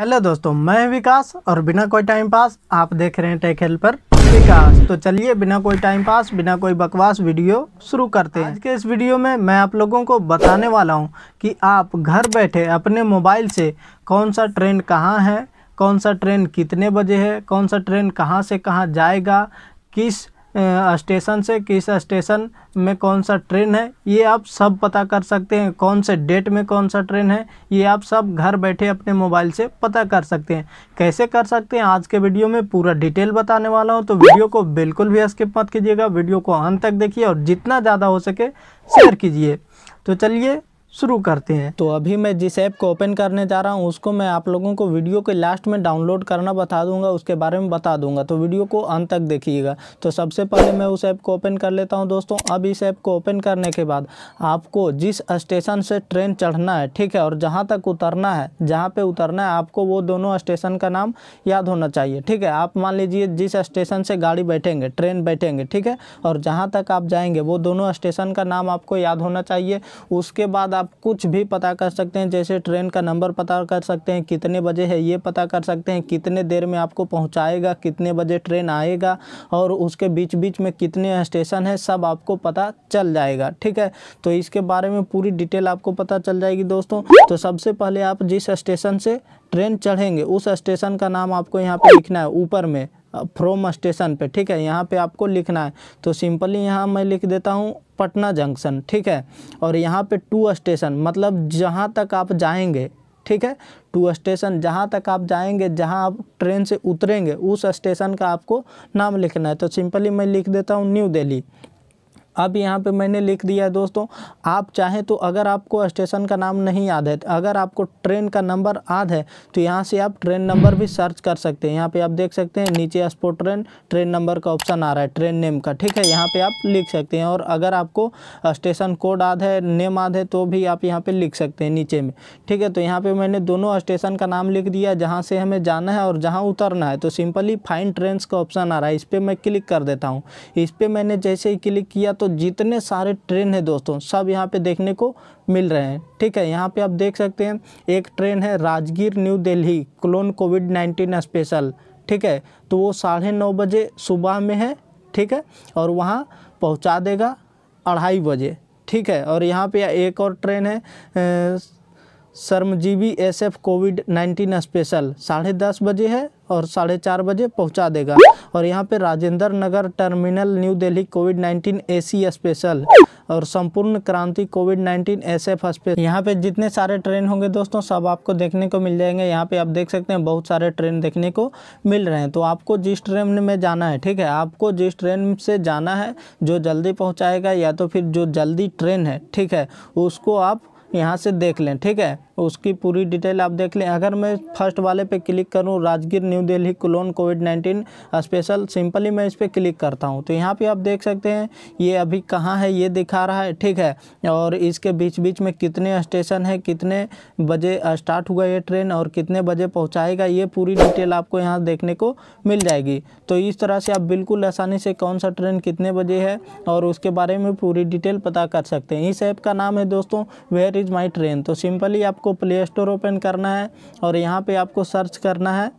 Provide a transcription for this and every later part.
hello दोस्तों मैं विकास और बिना कोई टाइम पास आप देख रहे हैं टेक हेल्पर विकास तो चलिए बिना कोई टाइम पास बिना कोई बकवास वीडियो शुरू करते हैं आज के इस वीडियो में मैं आप लोगों को बताने वाला हूं कि आप घर बैठे अपने मोबाइल से कौन सा ट्रेन कहां है कौन सा ट्रेन कितने बजे है कौन सा ट्रेन कहां से कहां जाएगा किस स्टेशन से किस स्टेशन में कौन सा ट्रेन है ये आप सब पता कर सकते हैं कौन से डेट में कौन सा ट्रेन है ये आप सब घर बैठे अपने मोबाइल से पता कर सकते हैं कैसे कर सकते हैं आज के वीडियो में पूरा डिटेल बताने वाला हूँ तो वीडियो को बिल्कुल भी स्किप मत कीजिएगा वीडियो को अंत तक देखिए और जितना ज़्यादा हो सके शेयर कीजिए तो चलिए शुरू करते हैं तो अभी मैं जिस ऐप को ओपन करने जा रहा हूँ उसको मैं आप लोगों को वीडियो के लास्ट में डाउनलोड करना बता दूंगा उसके बारे में बता दूंगा तो वीडियो को अंत तक देखिएगा तो सबसे पहले मैं उस ऐप को ओपन कर लेता हूँ दोस्तों अब इस ऐप को ओपन करने के बाद आपको जिस स्टेशन से ट्रेन चढ़ना है ठीक है और जहाँ तक उतरना है जहाँ पर उतरना है आपको वो दोनों स्टेशन का नाम याद होना चाहिए ठीक है आप मान लीजिए जिस स्टेशन से गाड़ी बैठेंगे ट्रेन बैठेंगे ठीक है और जहाँ तक आप जाएंगे वो दोनों स्टेशन का नाम आपको याद होना चाहिए उसके बाद आप कुछ भी पता कर सकते हैं जैसे ट्रेन का नंबर पता कर सकते हैं कितने बजे है ये पता कर सकते हैं कितने देर में आपको पहुंचाएगा कितने बजे ट्रेन आएगा और उसके बीच बीच में कितने स्टेशन है सब आपको पता चल जाएगा ठीक है तो इसके बारे में पूरी डिटेल आपको पता चल जाएगी दोस्तों तो सबसे पहले आप जिस स्टेशन से ट्रेन चढ़ेंगे उस स्टेशन का नाम आपको यहाँ पर लिखना है ऊपर में फ्रोम स्टेशन पे ठीक है यहाँ पे आपको लिखना है तो सिंपली यहाँ मैं लिख देता हूँ पटना जंक्शन ठीक है और यहाँ पे टू स्टेशन मतलब जहाँ तक आप जाएंगे ठीक है टू स्टेशन जहाँ तक आप जाएंगे जहाँ आप ट्रेन से उतरेंगे उस स्टेशन का आपको नाम लिखना है तो सिंपली मैं लिख देता हूँ न्यू दिल्ली अब यहाँ पे मैंने लिख दिया है दोस्तों आप चाहें तो अगर आपको स्टेशन का नाम नहीं याद है अगर आपको ट्रेन का नंबर याद है तो यहाँ से आप ट्रेन नंबर भी सर्च कर सकते हैं यहाँ पे आप देख सकते हैं नीचे स्पोर्ट ट्रेन ट्रेन नंबर का ऑप्शन आ रहा है ट्रेन नेम का ठीक है यहाँ पे आप लिख सकते हैं और अगर आपको स्टेशन कोड याद है नेम याद है तो भी आप यहाँ पर लिख सकते हैं नीचे में ठीक है तो यहाँ पर मैंने दोनों स्टेशन का नाम लिख दिया जहाँ से हमें जाना है और जहाँ उतरना है तो सिंपली फाइन ट्रेन का ऑप्शन आ रहा है इस पर मैं क्लिक कर देता हूँ इस पर मैंने जैसे ही क्लिक किया तो जितने सारे ट्रेन है दोस्तों सब यहाँ पे देखने को मिल रहे हैं ठीक है यहाँ पे आप देख सकते हैं एक ट्रेन है Rajgir new Delhi clone Covid nineteen special ठीक है तो वो साढ़े नौ बजे सुबह में है ठीक है और वहाँ पहुँचा देगा अढ़ाई बजे ठीक है और यहाँ पे एक और ट्रेन है Shramjeevi SF Covid nineteen special साढ़े दस बजे है और साढ़े चार बजे पहुंचा देगा और यहाँ पे Rajendra Nagar terminal new Delhi Covid 19 AC special और संपूर्ण क्रांति कोविड 19 एस एफ हॉस्पिटल यहाँ पे जितने सारे ट्रेन होंगे दोस्तों सब आपको देखने को मिल जाएंगे यहाँ पे आप देख सकते हैं बहुत सारे ट्रेन देखने को मिल रहे हैं तो आपको जिस ट्रेन में जाना है ठीक है आपको जिस ट्रेन से जाना है जो जल्दी पहुँचाएगा या तो फिर जो जल्दी ट्रेन है ठीक है उसको आप यहाँ से देख लें ठीक है उसकी पूरी डिटेल आप देख लें अगर मैं फर्स्ट वाले पे क्लिक करूँ Rajgir new Delhi clone Covid nineteen special simply मैं इस पर क्लिक करता हूँ तो यहाँ पे आप देख सकते हैं ये अभी कहाँ है ये दिखा रहा है ठीक है और इसके बीच बीच में कितने स्टेशन है कितने बजे स्टार्ट हुआ ये ट्रेन और कितने बजे पहुँचाएगा ये पूरी डिटेल आपको यहाँ देखने को मिल जाएगी तो इस तरह से आप बिल्कुल आसानी से कौन सा ट्रेन कितने बजे है और उसके बारे में पूरी डिटेल पता कर सकते हैं इस ऐप का नाम है दोस्तों वेरी इज़ माई ट्रेन तो सिंपली आपको प्ले स्टोर ओपन करना है और यहाँ पे आपको सर्च करना है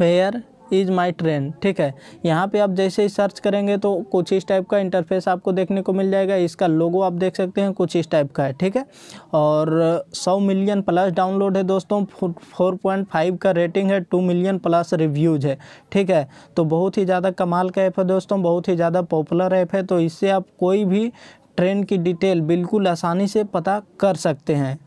वेयर इज़ माई ट्रेन ठीक है यहाँ पे आप जैसे ही सर्च करेंगे तो कुछ इस टाइप का इंटरफेस आपको देखने को मिल जाएगा इसका लोगो आप देख सकते हैं कुछ इस टाइप का है ठीक है और 100 मिलियन प्लस डाउनलोड है दोस्तों 4.5 का रेटिंग है 2 मिलियन प्लस रिव्यूज़ है ठीक है तो बहुत ही ज़्यादा कमाल का ऐप है दोस्तों बहुत ही ज़्यादा पॉपुलर ऐप है तो इससे आप कोई भी ट्रेन की डिटेल बिल्कुल आसानी से पता कर सकते हैं